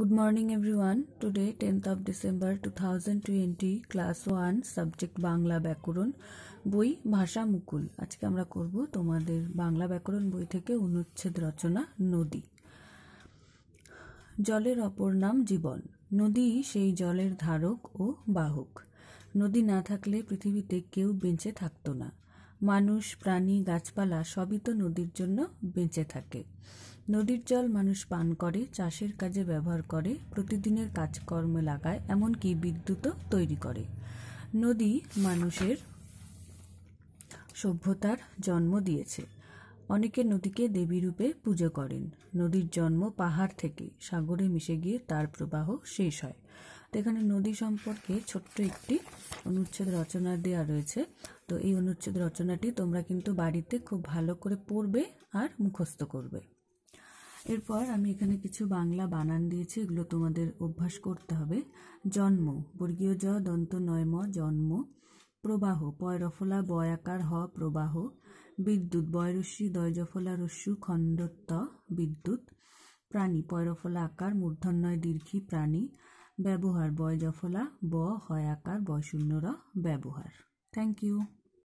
Good morning everyone. Today 10th of December 2020 class 1 subject Bangla ব্যাকরণ বই ভাষা মুকুল আজকে আমরা করব তোমাদের বাংলা ব্যাকরণ বই থেকে অনুচ্ছেদ রচনা নদী জলের অপর নাম জীবন নদী সেই জলের ধারক ও বাহক নদী না থাকলে পৃথিবীতে কেউ বেঁচে থাকতো না মানুষ প্রাণী গাছপালা সবই তো নদীর জন্য বেঁচে থাকে নদীর জল মানুষ পান করে চাষের কাজে ব্যবহার করে প্রতিদিনের কাজকর্মে লাগায় এমনকি বিদ্যুৎও তৈরি করে নদী মানুষের সভ্যতার জন্ম দিয়েছে অনেকে নদীকে দেবী রূপে পুজো করেন নদীর জন্ম পাহাড় থেকে সাগরে মিশে গিয়ে তার প্রবাহ শেষ হয় তো এখানে নদী সম্পর্কে ছোট্ট একটি অনুচ্ছেদ রচনা দেওয়া রয়েছে তো এই অনুচ্ছেদ রচনাটি তোমরা কিন্তু বাড়িতে খুব ভালো করে পড়বে আর মুখস্থ করবে এরপর আমি এখানে কিছু বাংলা বানান দিয়েছি এগুলো তোমাদের অভ্যাস করতে হবে জন্ম বর্গীয় জ দন্ত নয়ম জন্ম প্রবাহ পয়রফলা বয়াকার হ প্রবাহ বিদ্যুৎ দয় দয়জফলা রস্যু খণ্ডত্ব বিদ্যুৎ প্রাণী পয়রফলা আকার মূর্ধন্যয় দীর্ঘী প্রাণী ব্যবহার বয় জফলা ব হয় আকার ব শূন্য র ব্যবহার থ্যাংক ইউ